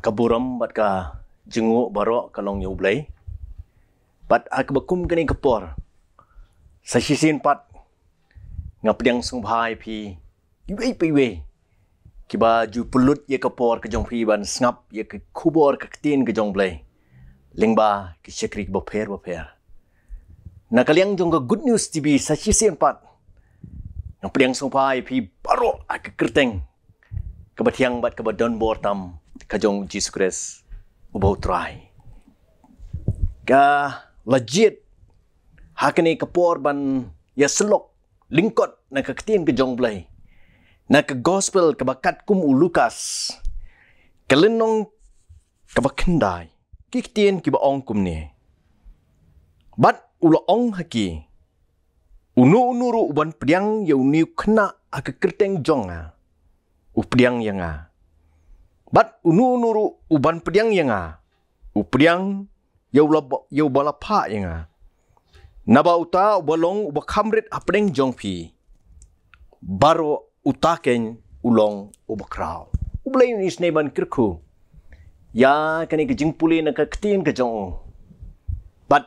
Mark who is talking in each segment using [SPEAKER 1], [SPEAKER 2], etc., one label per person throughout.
[SPEAKER 1] kaburam bat ka jenguk baro kalong yau blai bat ak bekum kini kepor sasisin pat ngap yang sung bhai pi yue pi we ki ba ju pulut ye kepor ke jong pi ban ngap ye ke kubor ke tin ke jong blai ling ba ki sekrik bo pher bo pher na kaliang jong ka good news tv sasisin pat ngap yang sung bhai pi baro ak kerteng kebetiang bat kebadon bortam kajong Jesus Christ ubau try. Ga legit hakni kepor ban ya selok lingkot nak ketin ke jong blai. Nak ke gospel ke bakat kum u Lukas. Kelenong ke bakendai. Kik tin ki ba ong kum ni. Bat ulo ong haki. Unu-unuru uban pediang ya uniu kena ake kerteng jong ha. U pediang yang ha bat unu nuru uban pediang yanga u pediang yau la yau bala pa yanga naba uta ubalong uba kamret apreng jongpi baro uta ken ulong uba krau ublay unis neban kirku ya kene ke puli nak ka ketin ke jong bat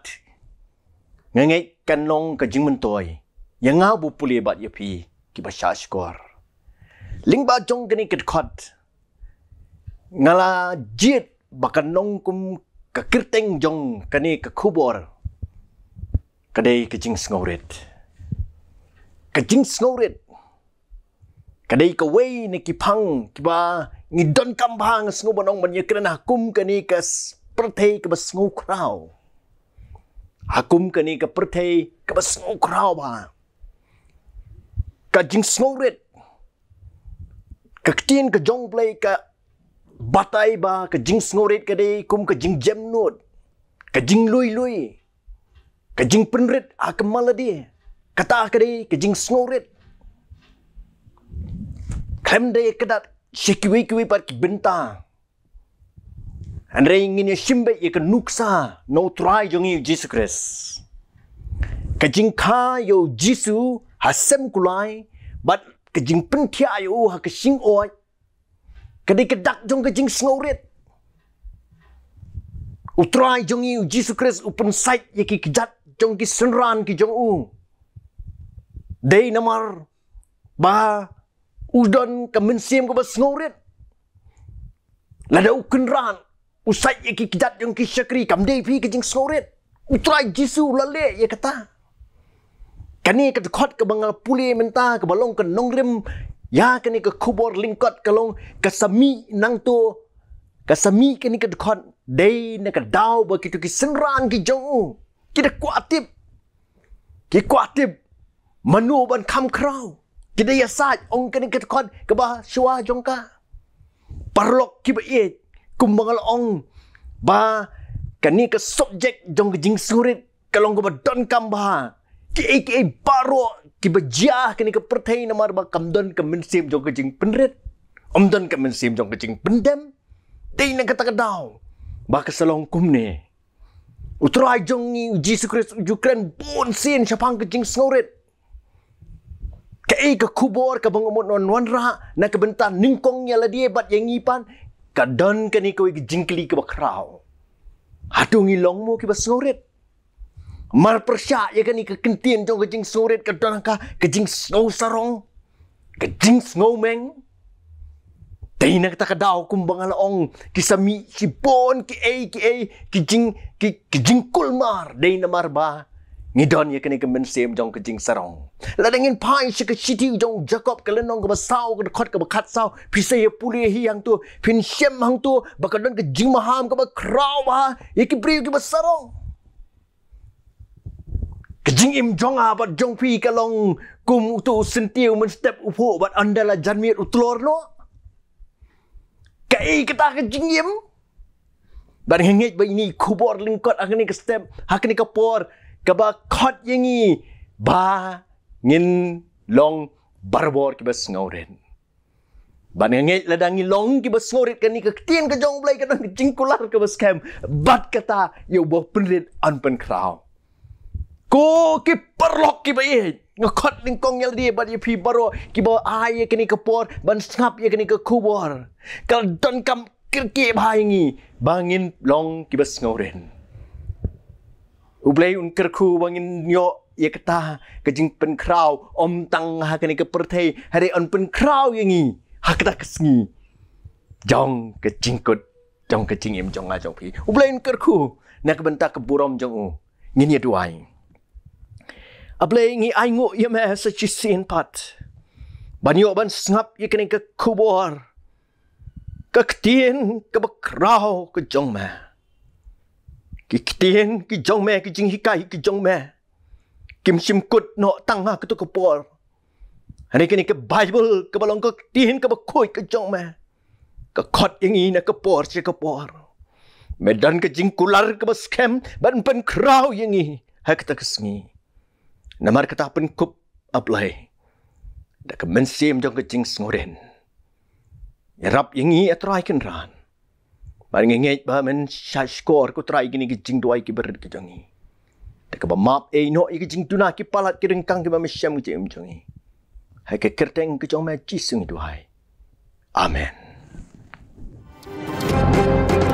[SPEAKER 1] ngenge kan long ke jing mentoy yanga bu puli bat yapi kibasha skor lingba jong kene ket ngala jit bakanong kum kakirteng jong kani kakubor kadai kajing snowrit kajing snowrit kadai kawai ni kipang kiba ni don kambang snowbanong man yakrana kum kani kas pertei kaba snow crow hakum kani ka pertei kaba snow crow ba kajing snowrit kaktin kajong play ka, jing snow red. ka batai ba ke jing ngorit ke dei kum ke jing jam not ke jing lui lui ke jing penrit a ah, ke mala kata ah ke dei ke jing ngorit krem dei ke dat shiki wi ki wi par ki benta andre ingin ye simbe ye ke nuksa no try jong ye jesus christ ke jing kha yo jesus hasem kulai but ke jing pentia yo ha ke sing oi Kadi kedak jong kejing jing Utrai jong iu Jesus Christ upen sight ye kejat jong ki senran ki jong u. Dei namar ba udon ke mensiem ke bas Lada ukin ran usai ye kejat jong ki syakri kam dei pi kejing jing Utrai Jesus lale ye kata. Kani kedekot ke bangal puli menta ke balong ke nongrim Ya kini ke kubur lingkot kalong kasami nang tu kasami kini ke dekon day nak dau begitu ki senran ki jong ki de kuatip ki kuatip manu ban kam krau ki de yasat ong kini ke dekon ke ba suwa jong ka parlok ki be kum ong ba kini ke subjek jong ke jing surit kalong ke ba don kam ba ki ki कि भाई जिया के निक प्रथे ही नमार बा कमदन का मिनसिम जो कचिंग पिनरे अमदन का मिनसिम जो कचिंग पिनडम ते ही नगत कदाओ बाक सलोंग कुमने उतरो आई जोंगी जीसु क्रिस्ट यूक्रेन बोन सीन शपांग कचिंग स्नोरे कई का कुबोर का बंगमोट नॉन वन रहा न के बंता निंकोंग या लड़िए बट यंगी पान कदन के निक वो एक जिंकली के बकराओ हाथों लोंग मो की बस स्नोरेट Mal persyak ya kan ni ke kentian jong kejing sorit ke donangka kejing snow sarong kejing snowman dai nak kata dau kum bangal ong kisami si bon ki a ki a kejing ki kejing kulmar dai na mar ba kan ni don ya kan ke men sem jong kejing sarong la dengin pai si ke siti jong jakob ke lenong ke basau ke kot ke bakat sau pisai ye pulih hi yang tu pin sem hang tu bakadon ke jing maham ke ba krau ba ye ki pri ki basarong Kajing im jong ha bat jong pi kalong kum tu sentiu men step upo bat anda la janmir utlor no. Kai kata kajing im. Bat ngengit bat ini kubor lingkot hak ni ke step hak ni ke por. Kaba kot yang ni ba ngin long barbor kibas ngawren. Bat ngengit ladangi long kibas ngawren kani ke ketian kajong belai kadang kajing kular kibas kem. Bat kata yo buah penrit anpen kraw. Ko ki perlok ki bayi. Ngekot lingkong yang dia bagi pi baru ki bawa air kini ke por ban sap ye kini ke kubur. Kal don kam kirki bayi bangin long ki bas ngoren. Ublay un kerku bangin yo ye kata ke jing pen krau om tang ha kini ke perte hari on pen krau ye ngi ha kata kesngi. Jong ke jingkut jong ke jingim jong ajong pi. Ublay un kerku nak bentak ke buram jong u. Ngini duai ableng i aingu ye me sa chi sin pat ban yo ban snap ye kening ke kubor ke ktien ke bakrao ke jong me ki ktien ki jong me ki jing hi kai ki jong me kim sim kut no tang ha ke tu ke por ani kening ke bible ke balong ke ktien ke bakoi ke jong me ke khot ying ini na ke por che ke por medan ke jing kular ke bas kem ban ban krao ying ini hak tak sngi na mar kata pen kup aplai da ke mensim jong kecing sngoren ya rap yingi atau ya kan ran mar ngenge ya ba men sha skor ku trai gini kecing duai ki ber ke jongi da ke map e eh, no i ya kecing tuna ki palat ki rengkang ki ba mesham ki jongi hai ke kerteng ke jong ma chi sung amen Thank you.